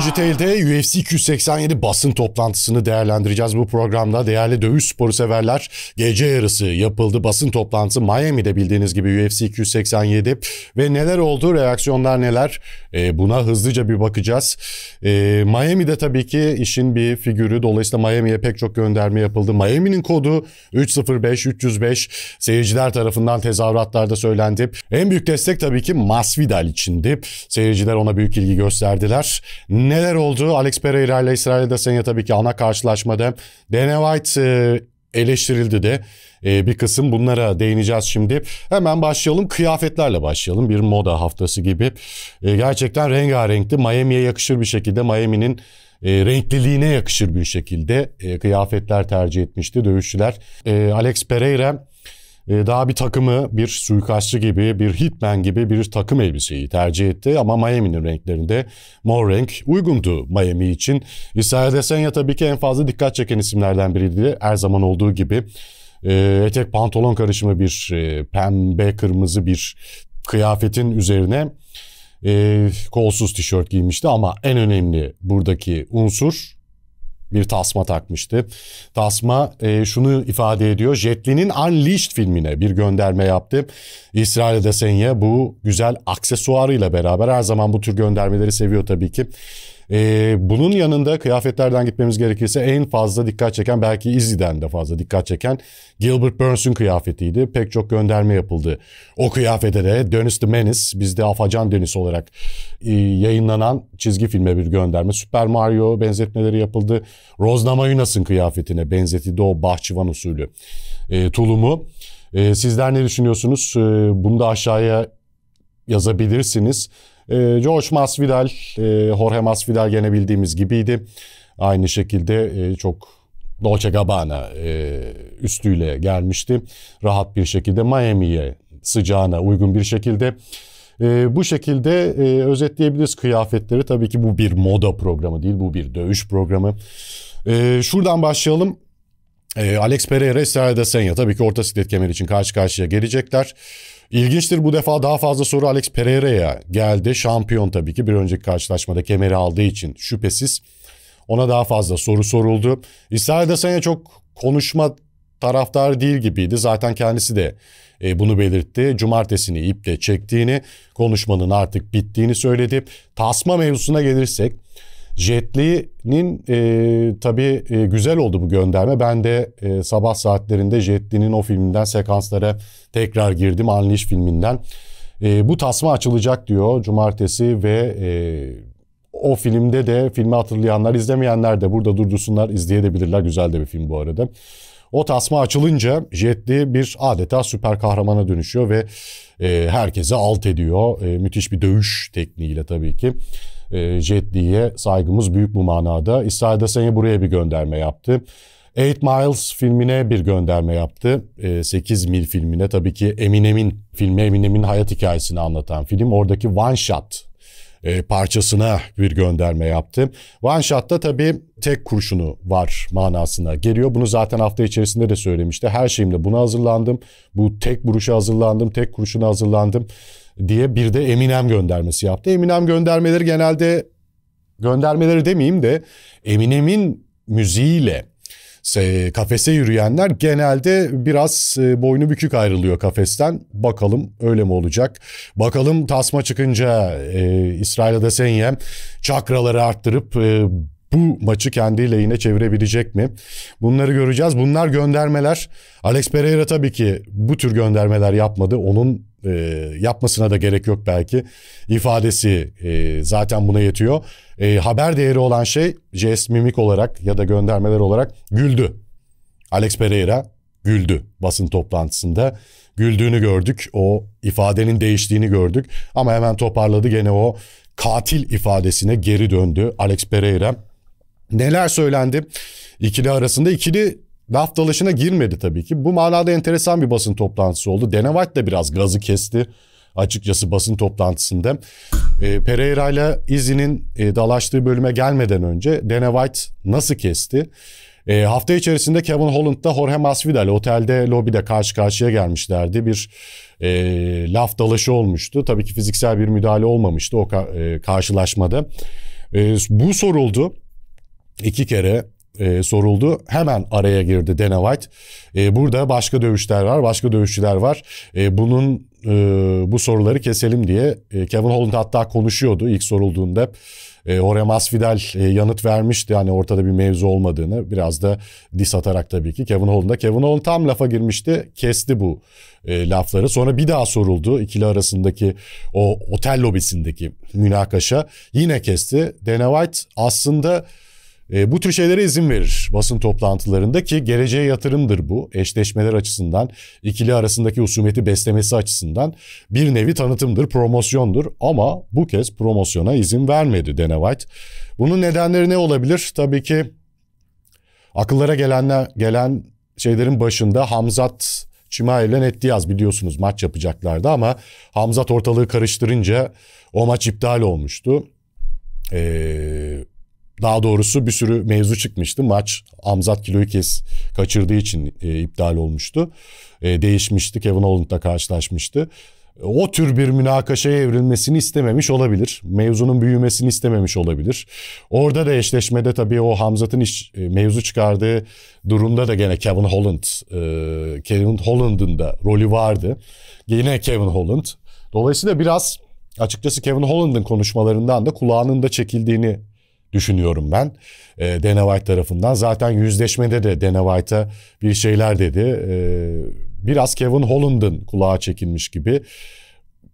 Digital'de UFC 287 basın toplantısını değerlendireceğiz bu programda. Değerli dövüş sporu severler gece yarısı yapıldı basın toplantısı Miami'de bildiğiniz gibi UFC 287 ve neler oldu reaksiyonlar neler e, buna hızlıca bir bakacağız. E, Miami'de tabii ki işin bir figürü dolayısıyla Miami'ye pek çok gönderme yapıldı. Miami'nin kodu 305 305 seyirciler tarafından tezahüratlarda söylendi. En büyük destek tabii ki Masvidal içindi. Seyirciler ona büyük ilgi gösterdiler neler oldu? Alex Pereira ile İsrail Adesanya tabii ki ana karşılaşmada. Dana White e, eleştirildi de. E, bir kısım bunlara değineceğiz şimdi. Hemen başlayalım. Kıyafetlerle başlayalım. Bir moda haftası gibi. E, gerçekten rengarenkti. Miami'ye yakışır bir şekilde. Miami'nin e, renkliliğine yakışır bir şekilde e, kıyafetler tercih etmişti dövüşçüler. E, Alex Pereira ee, daha bir takımı bir suikastçı gibi, bir hitman gibi bir takım elbiseyi tercih etti. Ama Miami'nin renklerinde mor renk uygundu Miami için. İsrail Desenya tabii ki en fazla dikkat çeken isimlerden biriydi. Her zaman olduğu gibi e, etek pantolon karışımı bir e, pembe kırmızı bir kıyafetin üzerine e, kolsuz tişört giymişti ama en önemli buradaki unsur bir tasma takmıştı. Tasma e, şunu ifade ediyor. Jetli'nin Unleashed filmine bir gönderme yaptı. İsrail Desenya bu güzel aksesuarıyla beraber her zaman bu tür göndermeleri seviyor tabii ki. Ee, bunun yanında kıyafetlerden gitmemiz gerekirse en fazla dikkat çeken belki Izzy'den de fazla dikkat çeken Gilbert Burns'un kıyafetiydi. Pek çok gönderme yapıldı. O kıyafete de Dennis the Menace bizde Afacan Dennis olarak e, yayınlanan çizgi filme bir gönderme. Super Mario benzetmeleri yapıldı. Rosna Mayunas'ın kıyafetine benzetildi o bahçıvan usulü e, tulumu. E, sizler ne düşünüyorsunuz? E, bunu da aşağıya yazabilirsiniz. E, George Masvidal, e, Jorge Masvidal gene bildiğimiz gibiydi. Aynı şekilde e, çok Dolce Gabbana e, üstüyle gelmişti. Rahat bir şekilde Miami'ye sıcağına uygun bir şekilde. E, bu şekilde e, özetleyebiliriz kıyafetleri. Tabii ki bu bir moda programı değil, bu bir dövüş programı. E, şuradan başlayalım. E, Alex Pereira, Estrada Senya tabii ki orta siklet kemeri için karşı karşıya gelecekler. İlginçtir bu defa daha fazla soru Alex Pereira'ya geldi. Şampiyon tabii ki bir önceki karşılaşmada kemeri aldığı için şüphesiz. Ona daha fazla soru soruldu. İsrail Adesanya çok konuşma taraftar değil gibiydi. Zaten kendisi de e, bunu belirtti. Cumartesini iple çektiğini, konuşmanın artık bittiğini söyledi. Tasma mevzusuna gelirsek Jetli'nin e, tabii e, güzel oldu bu gönderme. Ben de e, sabah saatlerinde Jetli'nin o filminden sekanslara tekrar girdim. Unleash filminden. E, bu tasma açılacak diyor cumartesi ve e, o filmde de filmi hatırlayanlar izlemeyenler de burada durdursunlar izleyebilirler. Güzel de bir film bu arada. O tasma açılınca Jetli bir adeta süper kahramana dönüşüyor ve e, herkese alt ediyor. E, müthiş bir dövüş tekniğiyle tabii ki e, Jetli'ye saygımız büyük bu manada. İsrail de seni buraya bir gönderme yaptı. Eight Miles filmine bir gönderme yaptı. E, 8 Mil filmine tabii ki Eminem'in filmi Eminem'in hayat hikayesini anlatan film. Oradaki One Shot e, parçasına bir gönderme yaptı. One Shot'ta tabii tek kurşunu var manasına geliyor. Bunu zaten hafta içerisinde de söylemişti. Her şeyimle buna hazırlandım. Bu tek vuruşa hazırlandım, tek kurşuna hazırlandım diye bir de Eminem göndermesi yaptı. Eminem göndermeleri genelde göndermeleri demeyeyim de Eminem'in müziğiyle kafese yürüyenler genelde biraz e, boynu bükük ayrılıyor kafesten. Bakalım öyle mi olacak? Bakalım tasma çıkınca e, İsrail'e de çakraları arttırıp e, bu maçı kendi lehine çevirebilecek mi? Bunları göreceğiz. Bunlar göndermeler. Alex Pereira tabii ki bu tür göndermeler yapmadı. Onun e, yapmasına da gerek yok belki. İfadesi e, zaten buna yetiyor. E, haber değeri olan şey jest mimik olarak ya da göndermeler olarak güldü. Alex Pereira güldü basın toplantısında. Güldüğünü gördük. O ifadenin değiştiğini gördük. Ama hemen toparladı gene o katil ifadesine geri döndü Alex Pereira. Neler söylendi? İkili arasında ikili laf dalaşına girmedi tabii ki. Bu manada enteresan bir basın toplantısı oldu. Denevat da biraz gazı kesti açıkçası basın toplantısında. E, Pereira ile Izzy'nin e, dalaştığı bölüme gelmeden önce Dana nasıl kesti? E, hafta içerisinde Kevin Holland da Jorge Masvidal otelde lobide karşı karşıya gelmişlerdi. Bir e, laf dalaşı olmuştu. Tabii ki fiziksel bir müdahale olmamıştı o ka- e, karşılaşmada. E, bu soruldu iki kere e, soruldu. Hemen araya girdi Dana White. E, burada başka dövüşler var, başka dövüşçüler var. E, bunun e, bu soruları keselim diye e, Kevin Holland hatta konuşuyordu ilk sorulduğunda. E, Jorge Masvidal e, yanıt vermişti hani ortada bir mevzu olmadığını biraz da dis atarak tabii ki Kevin Holland'a. Kevin Holland tam lafa girmişti kesti bu e, lafları. Sonra bir daha soruldu ikili arasındaki o otel lobisindeki münakaşa yine kesti. Dana White aslında e, bu tür şeylere izin verir basın toplantılarında ki geleceğe yatırımdır bu. Eşleşmeler açısından, ikili arasındaki husumeti beslemesi açısından bir nevi tanıtımdır, promosyondur. Ama bu kez promosyona izin vermedi Dana White. Bunun nedenleri ne olabilir? Tabii ki akıllara gelenler, gelen şeylerin başında Hamzat Çimay ile Nettiyaz biliyorsunuz maç yapacaklardı ama Hamzat ortalığı karıştırınca o maç iptal olmuştu. Ee, daha doğrusu bir sürü mevzu çıkmıştı. Maç Amzat kiloyu kes kaçırdığı için e, iptal olmuştu. E, değişmişti. Kevin Holland'la karşılaşmıştı. E, o tür bir münakaşaya evrilmesini istememiş olabilir. Mevzunun büyümesini istememiş olabilir. Orada da eşleşmede tabii o Hamzat'ın iş, e, mevzu çıkardığı durumda da gene Kevin Holland, e, Kevin Holland'ın da rolü vardı. Yine Kevin Holland. Dolayısıyla biraz açıkçası Kevin Holland'ın konuşmalarından da kulağının da çekildiğini düşünüyorum ben. E, Dana White tarafından. Zaten yüzleşmede de Dana White'a bir şeyler dedi. E, biraz Kevin Holland'ın kulağa çekilmiş gibi.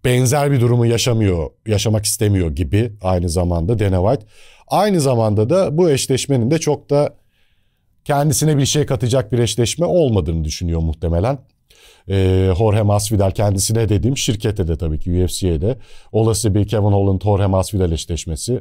Benzer bir durumu yaşamıyor, yaşamak istemiyor gibi aynı zamanda Dana White. Aynı zamanda da bu eşleşmenin de çok da kendisine bir şey katacak bir eşleşme olmadığını düşünüyor muhtemelen. E, Jorge Masvidal kendisine dediğim şirkete de tabii ki UFC'ye de olası bir Kevin Holland Jorge Masvidal eşleşmesi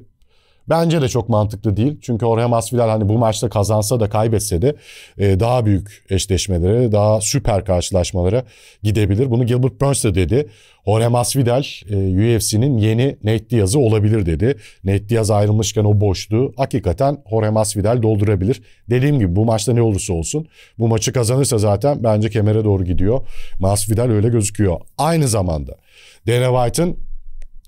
Bence de çok mantıklı değil. Çünkü Orhan Masvidal hani bu maçta kazansa da kaybetse de e, daha büyük eşleşmelere, daha süper karşılaşmalara gidebilir. Bunu Gilbert Burns de dedi. Jorge Masvidal e, UFC'nin yeni Nate Diaz'ı olabilir dedi. Nate Diaz ayrılmışken o boşluğu hakikaten Jorge Masvidal doldurabilir. Dediğim gibi bu maçta ne olursa olsun bu maçı kazanırsa zaten bence kemere doğru gidiyor. Masvidal öyle gözüküyor. Aynı zamanda Dana White'ın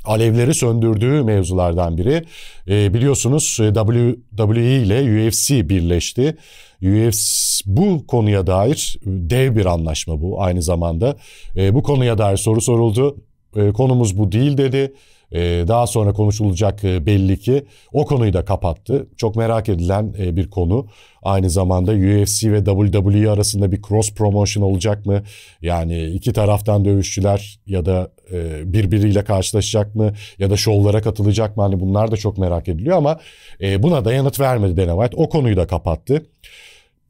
alevleri söndürdüğü mevzulardan biri. Ee, e, biliyorsunuz WWE ile UFC birleşti. UFC bu konuya dair e, dev bir anlaşma bu aynı zamanda. E, bu konuya dair soru soruldu. E, konumuz bu değil dedi. Ee, daha sonra konuşulacak e, belli ki o konuyu da kapattı. Çok merak edilen e, bir konu. Aynı zamanda UFC ve WWE arasında bir cross promotion olacak mı? Yani iki taraftan dövüşçüler ya da e, birbiriyle karşılaşacak mı? Ya da şovlara katılacak mı? Hani bunlar da çok merak ediliyor ama buna da yanıt vermedi Dana White. O konuyu da kapattı.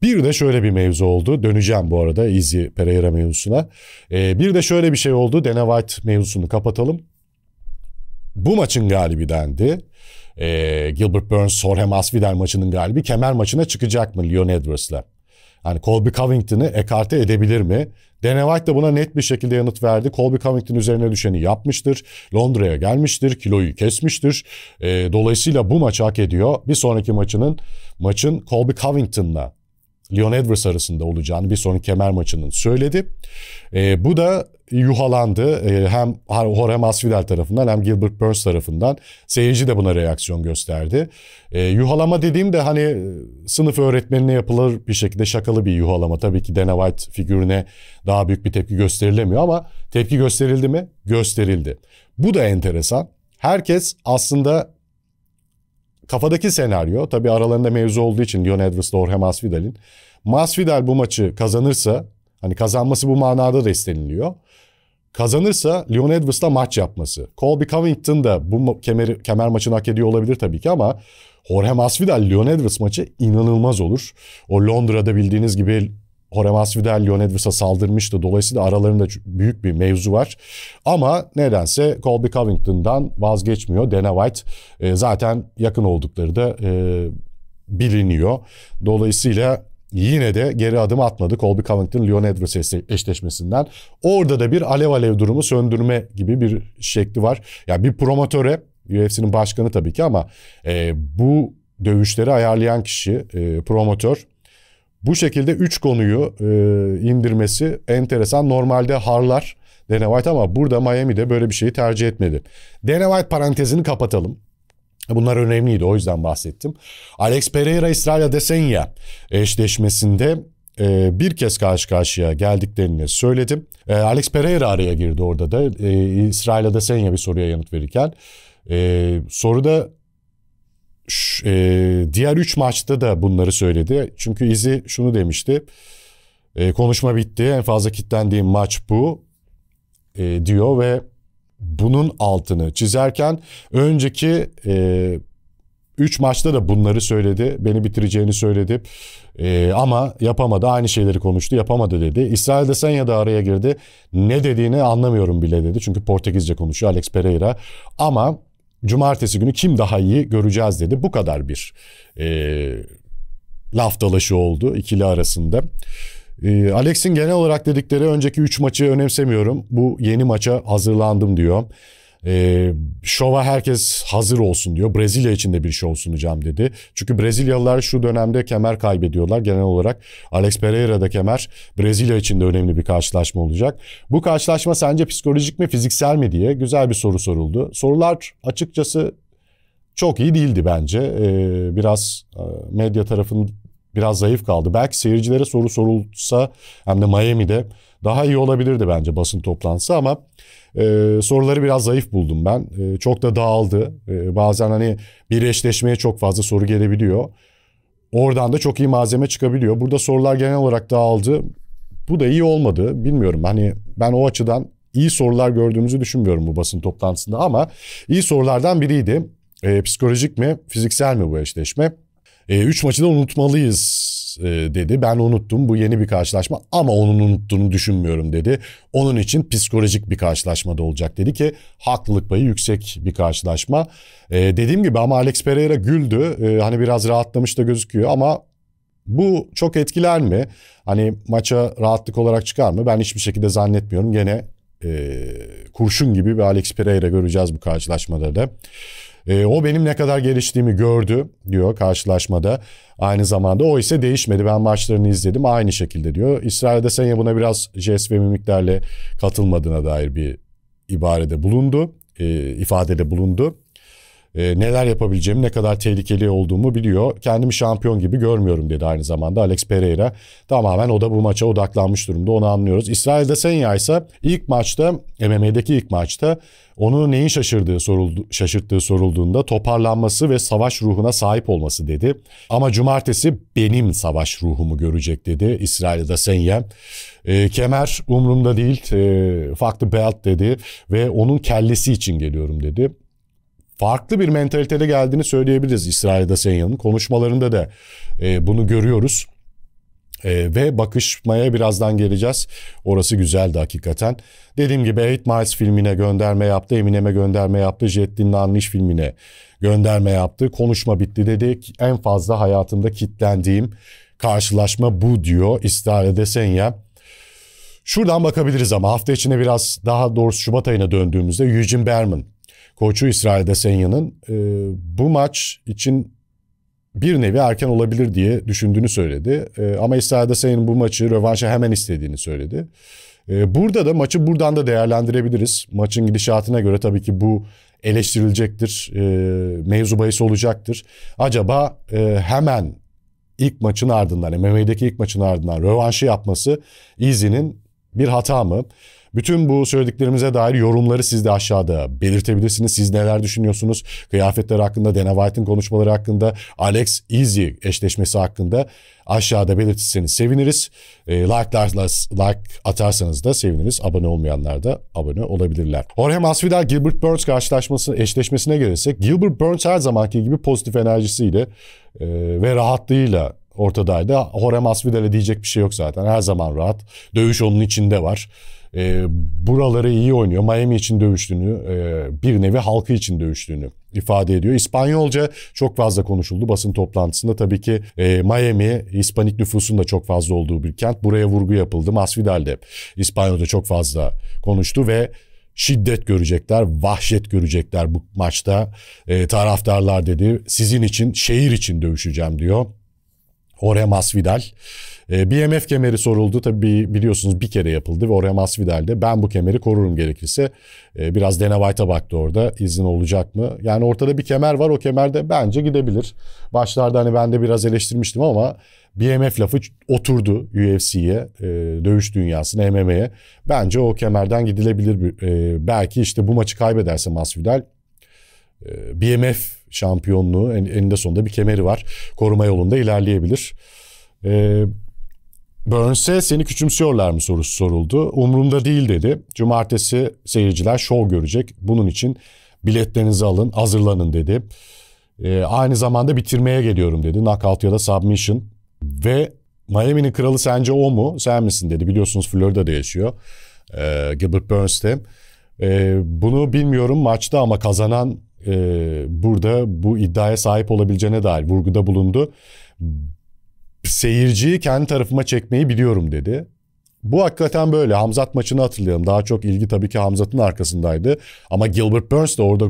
Bir de şöyle bir mevzu oldu. Döneceğim bu arada Izzy Pereira mevzusuna. bir de şöyle bir şey oldu. Dana White mevzusunu kapatalım bu maçın galibi dendi. Ee, Gilbert Burns, Sorhem Asvidal maçının galibi kemer maçına çıkacak mı Leon Edwards'la? Yani Colby Covington'ı ekarte edebilir mi? Dana White de buna net bir şekilde yanıt verdi. Colby Covington üzerine düşeni yapmıştır. Londra'ya gelmiştir. Kiloyu kesmiştir. E, dolayısıyla bu maç hak ediyor. Bir sonraki maçının maçın Colby Covington'la Leon Edwards arasında olacağını bir sonraki kemer maçının söyledi. E, bu da yuhalandı. Ee, hem Jorge Masvidal tarafından hem Gilbert Burns tarafından. Seyirci de buna reaksiyon gösterdi. E, yuhalama dediğim de hani e, sınıf öğretmenine yapılır bir şekilde şakalı bir yuhalama. Tabii ki Dana White figürüne daha büyük bir tepki gösterilemiyor ama tepki gösterildi mi? Gösterildi. Bu da enteresan. Herkes aslında kafadaki senaryo tabii aralarında mevzu olduğu için Leon Edwards'la Jorge Masvidal'in Masvidal bu maçı kazanırsa Hani kazanması bu manada da isteniliyor. Kazanırsa Leon Edwards'la maç yapması. Colby Covington da bu kemer, kemer maçını hak ediyor olabilir tabii ki ama Jorge Masvidal Leon Edwards maçı inanılmaz olur. O Londra'da bildiğiniz gibi Jorge Masvidal Leon Edwards'a saldırmıştı. Dolayısıyla aralarında büyük bir mevzu var. Ama nedense Colby Covington'dan vazgeçmiyor. Dana White e, zaten yakın oldukları da e, biliniyor. Dolayısıyla yine de geri adım atmadı. Colby Covington Leon Edwards eşleşmesinden. Orada da bir alev alev durumu söndürme gibi bir şekli var. Ya yani bir promotöre UFC'nin başkanı tabii ki ama e, bu dövüşleri ayarlayan kişi e, promotör bu şekilde 3 konuyu e, indirmesi enteresan. Normalde harlar Dana White ama burada Miami'de böyle bir şeyi tercih etmedi. Dana White parantezini kapatalım. E, bunlar önemliydi o yüzden bahsettim. Alex Pereira İsrail Desenya eşleşmesinde e, bir kez karşı karşıya geldiklerini söyledim. E, Alex Pereira araya girdi orada da. E, İsrail Adesanya bir soruya yanıt verirken. soruda diğer üç maçta da bunları söyledi. Çünkü izi şunu demişti. konuşma bitti. En fazla kitlendiğim maç bu diyor ve bunun altını çizerken önceki e, maçta da bunları söyledi. Beni bitireceğini söyledi. E, ama yapamadı. Aynı şeyleri konuştu. Yapamadı dedi. İsrail de Senya da araya girdi. Ne dediğini anlamıyorum bile dedi. Çünkü Portekizce konuşuyor Alex Pereira. Ama cumartesi günü kim daha iyi göreceğiz dedi. Bu kadar bir e, laf dalaşı oldu ikili arasında. Ee, Alex'in genel olarak dedikleri önceki 3 maçı önemsemiyorum. Bu yeni maça hazırlandım diyor. E, şova herkes hazır olsun diyor. Brezilya için de bir şov sunacağım dedi. Çünkü Brezilyalılar şu dönemde kemer kaybediyorlar genel olarak. Alex Pereira'da kemer Brezilya için de önemli bir karşılaşma olacak. Bu karşılaşma sence psikolojik mi fiziksel mi diye güzel bir soru soruldu. Sorular açıkçası çok iyi değildi bence. Ee, biraz e, medya tarafın biraz zayıf kaldı. Belki seyircilere soru sorulsa hem de Miami'de daha iyi olabilirdi bence basın toplantısı ama e, soruları biraz zayıf buldum ben. E, çok da dağıldı. E, bazen hani bir eşleşmeye çok fazla soru gelebiliyor. Oradan da çok iyi malzeme çıkabiliyor. Burada sorular genel olarak dağıldı. Bu da iyi olmadı. Bilmiyorum hani ben o açıdan iyi sorular gördüğümüzü düşünmüyorum bu basın toplantısında ama iyi sorulardan biriydi. E, psikolojik mi, fiziksel mi bu eşleşme? E, üç maçı da unutmalıyız e, dedi. Ben unuttum bu yeni bir karşılaşma ama onun unuttuğunu düşünmüyorum dedi. Onun için psikolojik bir karşılaşma da olacak dedi ki haklılık payı yüksek bir karşılaşma. E, dediğim gibi ama Alex Pereira güldü. E, hani biraz rahatlamış da gözüküyor ama bu çok etkiler mi? Hani maça rahatlık olarak çıkar mı? Ben hiçbir şekilde zannetmiyorum. Gene e, kurşun gibi bir Alex Pereira göreceğiz bu karşılaşmada da. E, o benim ne kadar geliştiğimi gördü diyor karşılaşmada. Aynı zamanda o ise değişmedi. Ben maçlarını izledim aynı şekilde diyor. İsrail'de sen ya buna biraz jest ve mimiklerle katılmadığına dair bir ibarede bulundu, e, ifadede bulundu e, neler yapabileceğimi, ne kadar tehlikeli olduğumu biliyor. Kendimi şampiyon gibi görmüyorum dedi aynı zamanda Alex Pereira. Tamamen o da bu maça odaklanmış durumda onu anlıyoruz. İsrail'de Senya ise ilk maçta MMA'deki ilk maçta onu neyin şaşırdığı soruldu, şaşırttığı sorulduğunda toparlanması ve savaş ruhuna sahip olması dedi. Ama cumartesi benim savaş ruhumu görecek dedi İsrail'de Senya. E, kemer umrumda değil, e, farklı belt dedi ve onun kellesi için geliyorum dedi farklı bir mentalitede geldiğini söyleyebiliriz İsrail Adesanyan'ın. Konuşmalarında da e, bunu görüyoruz. E, ve bakışmaya birazdan geleceğiz. Orası güzeldi hakikaten. Dediğim gibi Eight Miles filmine gönderme yaptı. Eminem'e gönderme yaptı. Jet Li'nin Unleash filmine gönderme yaptı. Konuşma bitti dedi. En fazla hayatımda kitlendiğim karşılaşma bu diyor İsrail Adesanya. Şuradan bakabiliriz ama hafta içine biraz daha doğrusu Şubat ayına döndüğümüzde Eugene Berman koçu İsrail Senya'nın e, bu maç için bir nevi erken olabilir diye düşündüğünü söyledi. E, ama İsrail Senya'nın bu maçı rövanşa hemen istediğini söyledi. E, burada da maçı buradan da değerlendirebiliriz. Maçın gidişatına göre tabii ki bu eleştirilecektir. E, mevzu bahis olacaktır. Acaba e, hemen ilk maçın ardından, MMA'deki ilk maçın ardından rövanşı yapması Izzy'nin bir hata mı? Bütün bu söylediklerimize dair yorumları siz de aşağıda belirtebilirsiniz. Siz neler düşünüyorsunuz? Kıyafetler hakkında, Dana White'ın konuşmaları hakkında, Alex Easy eşleşmesi hakkında aşağıda belirtirseniz seviniriz. E, ee, like, like atarsanız da seviniriz. Abone olmayanlar da abone olabilirler. Jorge Masvidal Gilbert Burns karşılaşması eşleşmesine gelirsek Gilbert Burns her zamanki gibi pozitif enerjisiyle e, ve rahatlığıyla ortadaydı. Jorge Masvidal'e diyecek bir şey yok zaten. Her zaman rahat. Dövüş onun içinde var e, buraları iyi oynuyor. Miami için dövüştüğünü, e, bir nevi halkı için dövüştüğünü ifade ediyor. İspanyolca çok fazla konuşuldu basın toplantısında. Tabii ki e, Miami, İspanik nüfusun da çok fazla olduğu bir kent. Buraya vurgu yapıldı. Masvidal de İspanyolca çok fazla konuştu ve şiddet görecekler, vahşet görecekler bu maçta. E, taraftarlar dedi sizin için, şehir için dövüşeceğim diyor. Jorge Masvidal. E, ee, BMF kemeri soruldu. Tabii biliyorsunuz bir kere yapıldı ve Jorge Masvidal de ben bu kemeri korurum gerekirse. E, biraz Dana White'a baktı orada izin olacak mı? Yani ortada bir kemer var o kemerde bence gidebilir. Başlarda hani ben de biraz eleştirmiştim ama BMF lafı oturdu UFC'ye, e, dövüş dünyasına, MMA'ye. Bence o kemerden gidilebilir. E, belki işte bu maçı kaybederse Masvidal e, BMF şampiyonluğu en, eninde sonunda bir kemeri var. Koruma yolunda ilerleyebilir. Ee, Burns'e seni küçümsüyorlar mı sorusu soruldu. Umrumda değil dedi. Cumartesi seyirciler şov görecek. Bunun için biletlerinizi alın, hazırlanın dedi. Ee, aynı zamanda bitirmeye geliyorum dedi. Knockout ya da submission. Ve Miami'nin kralı sence o mu? Sen misin dedi. Biliyorsunuz Florida'da yaşıyor. Ee, Gilbert Burns'te. de. Ee, bunu bilmiyorum maçta ama kazanan e, burada bu iddiaya sahip olabileceğine dair vurguda bulundu. Seyirciyi kendi tarafıma çekmeyi biliyorum dedi. Bu hakikaten böyle. Hamzat maçını hatırlayalım. Daha çok ilgi tabii ki Hamzat'ın arkasındaydı. Ama Gilbert Burns de orada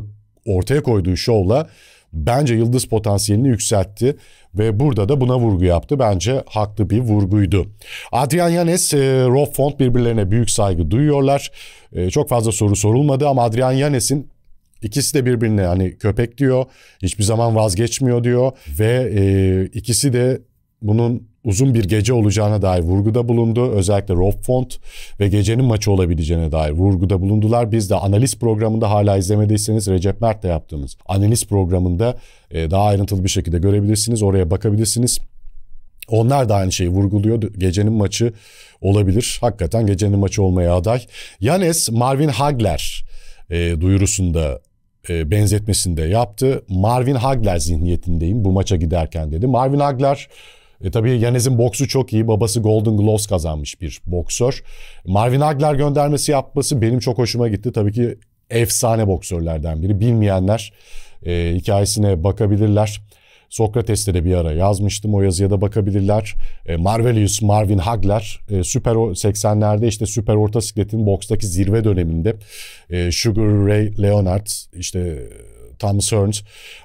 ortaya koyduğu şovla bence yıldız potansiyelini yükseltti ve burada da buna vurgu yaptı. Bence haklı bir vurguydu. Adrian Yanes, e, Rob Font birbirlerine büyük saygı duyuyorlar. E, çok fazla soru sorulmadı ama Adrian Yanes'in İkisi de birbirine hani köpek diyor, hiçbir zaman vazgeçmiyor diyor ve e, ikisi de bunun uzun bir gece olacağına dair vurguda bulundu. Özellikle Rob Font ve gecenin maçı olabileceğine dair vurguda bulundular. Biz de analiz programında hala izlemediyseniz Recep Mert'le yaptığımız analiz programında e, daha ayrıntılı bir şekilde görebilirsiniz. Oraya bakabilirsiniz. Onlar da aynı şeyi vurguluyor. Gecenin maçı olabilir. Hakikaten gecenin maçı olmaya aday. Yanes Marvin Hagler e, duyurusunda e, benzetmesinde yaptı. Marvin Hagler zihniyetindeyim bu maça giderken dedi. Marvin Hagler e tabii Yanez'in boksu çok iyi. Babası Golden Gloves kazanmış bir boksör. Marvin Hagler göndermesi yapması benim çok hoşuma gitti. Tabii ki efsane boksörlerden biri. Bilmeyenler e, hikayesine bakabilirler. Sokrates'te de bir ara yazmıştım. O yazıya da bakabilirler. E, Marvelius Marvin Hagler e, süper 80'lerde işte süper orta sikletin bokstaki zirve döneminde e, Sugar Ray Leonard işte e, Tom Searns,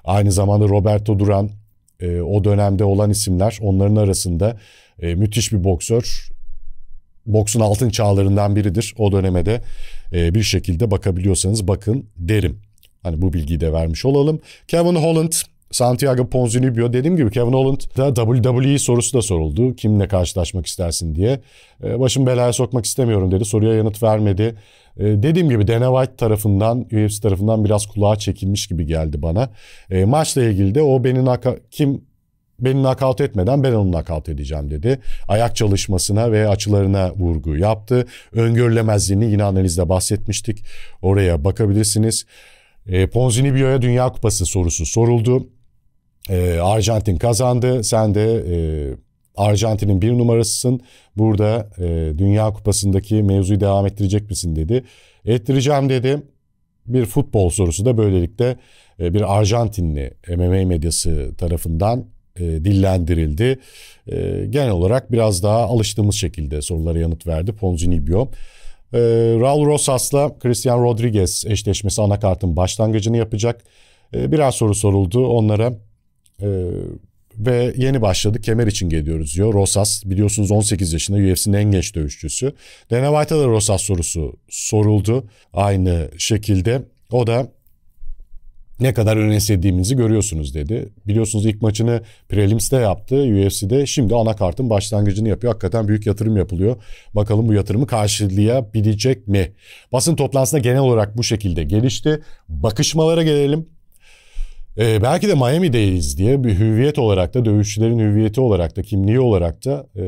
aynı zamanda Roberto Duran e, o dönemde olan isimler onların arasında e, müthiş bir boksör boksun altın çağlarından biridir. O döneme de e, bir şekilde bakabiliyorsanız bakın derim. Hani bu bilgiyi de vermiş olalım. Kevin Holland Santiago Ponzinibbio dediğim gibi Kevin Holland da WWE sorusu da soruldu. Kimle karşılaşmak istersin diye. E, Başım belaya sokmak istemiyorum dedi. Soruya yanıt vermedi. E, dediğim gibi Dana White tarafından, UFC tarafından biraz kulağa çekilmiş gibi geldi bana. E, maçla ilgili de o beni naka- kim beni nakavt etmeden ben onu nakavt edeceğim dedi. Ayak çalışmasına ve açılarına vurgu yaptı. Öngörülemezliğini yine analizde bahsetmiştik. Oraya bakabilirsiniz. E, Ponzinibbio'ya Dünya Kupası sorusu soruldu. E, Arjantin kazandı. Sen de e, Arjantin'in bir numarasısın. Burada e, Dünya Kupası'ndaki mevzuyu devam ettirecek misin dedi. Ettireceğim dedi. Bir futbol sorusu da böylelikle e, bir Arjantinli MMA medyası tarafından e, dillendirildi. E, genel olarak biraz daha alıştığımız şekilde sorulara yanıt verdi Ponzinibbio. E, Raul Rosas'la Christian Rodriguez eşleşmesi anakartın başlangıcını yapacak. E, biraz soru soruldu onlara. Ee, ve yeni başladı kemer için geliyoruz diyor. Rosas biliyorsunuz 18 yaşında UFC'nin en genç dövüşçüsü. Dana White'a da Rosas sorusu soruldu aynı şekilde. O da ne kadar önemsediğimizi görüyorsunuz dedi. Biliyorsunuz ilk maçını prelims'te yaptı UFC'de. Şimdi ana kartın başlangıcını yapıyor. Hakikaten büyük yatırım yapılıyor. Bakalım bu yatırımı karşılayabilecek mi? Basın toplantısında genel olarak bu şekilde gelişti. Bakışmalara gelelim. E, belki de Miami'deyiz diye bir hüviyet olarak da dövüşçülerin hüviyeti olarak da kimliği olarak da e,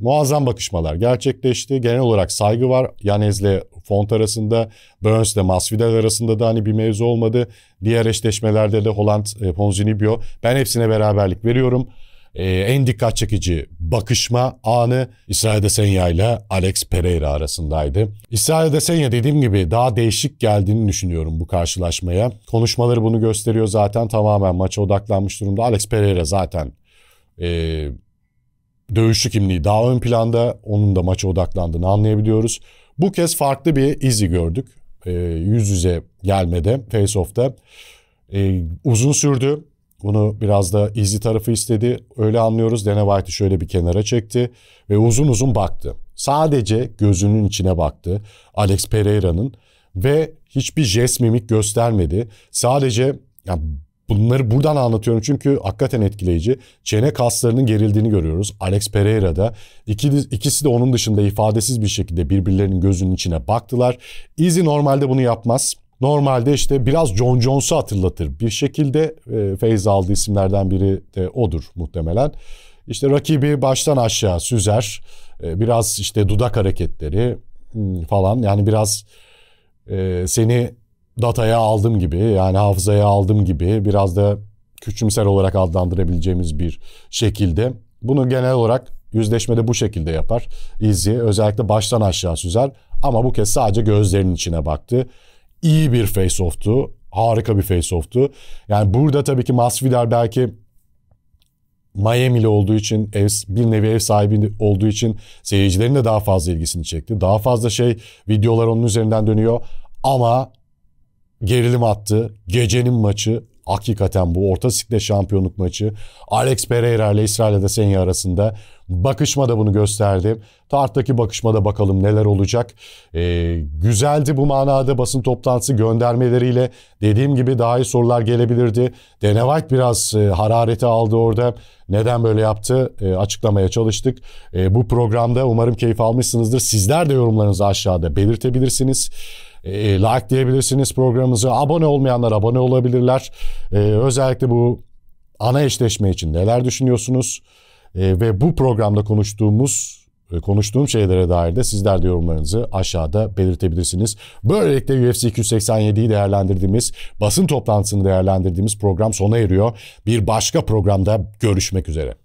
muazzam bakışmalar gerçekleşti. Genel olarak saygı var. Yanez'le Font arasında, Burns'le Masvidal arasında da hani bir mevzu olmadı. Diğer eşleşmelerde de Holland, e, Ponzinibbio ben hepsine beraberlik veriyorum e, en dikkat çekici bakışma anı İsrail Desenya ile Alex Pereira arasındaydı. İsrail Desenya dediğim gibi daha değişik geldiğini düşünüyorum bu karşılaşmaya. Konuşmaları bunu gösteriyor zaten tamamen maça odaklanmış durumda. Alex Pereira zaten e, dövüşçü kimliği daha ön planda. Onun da maça odaklandığını anlayabiliyoruz. Bu kez farklı bir izi gördük. E, yüz yüze gelmede, face-off'ta. E, uzun sürdü. Bunu biraz da izi tarafı istedi. Öyle anlıyoruz. Dana White'ı şöyle bir kenara çekti ve uzun uzun baktı. Sadece gözünün içine baktı Alex Pereira'nın ve hiçbir jest mimik göstermedi. Sadece ya bunları buradan anlatıyorum çünkü hakikaten etkileyici. Çene kaslarının gerildiğini görüyoruz. Alex Pereira'da iki, ikisi de onun dışında ifadesiz bir şekilde birbirlerinin gözünün içine baktılar. Izzy normalde bunu yapmaz. Normalde işte biraz John Jones'u hatırlatır. Bir şekilde e, feyz aldığı isimlerden biri de odur muhtemelen. İşte rakibi baştan aşağı süzer. E, biraz işte dudak hareketleri hmm, falan. Yani biraz e, seni dataya aldım gibi yani hafızaya aldım gibi biraz da küçümser olarak adlandırabileceğimiz bir şekilde. Bunu genel olarak yüzleşmede bu şekilde yapar. İzzi özellikle baştan aşağı süzer ama bu kez sadece gözlerinin içine baktı iyi bir face-off'tu. Harika bir face-off'tu. Yani burada tabii ki Masvidal belki Miami'li olduğu için, ev, bir nevi ev sahibi olduğu için seyircilerin de daha fazla ilgisini çekti. Daha fazla şey, videolar onun üzerinden dönüyor. Ama gerilim attı. Gecenin maçı hakikaten bu orta sikle şampiyonluk maçı. Alex Pereira ile İsrail'de Adesanya arasında Bakışma da bunu gösterdi. Tart'taki da bakalım neler olacak. Ee, güzeldi bu manada basın toplantısı göndermeleriyle. Dediğim gibi daha iyi sorular gelebilirdi. Dana White biraz e, harareti aldı orada. Neden böyle yaptı e, açıklamaya çalıştık. E, bu programda umarım keyif almışsınızdır. Sizler de yorumlarınızı aşağıda belirtebilirsiniz. E, like diyebilirsiniz programımızı. Abone olmayanlar abone olabilirler. E, özellikle bu ana eşleşme için neler düşünüyorsunuz? E, ve bu programda konuştuğumuz e, konuştuğum şeylere dair de sizler de yorumlarınızı aşağıda belirtebilirsiniz. Böylelikle UFC 287'yi değerlendirdiğimiz, basın toplantısını değerlendirdiğimiz program sona eriyor. Bir başka programda görüşmek üzere.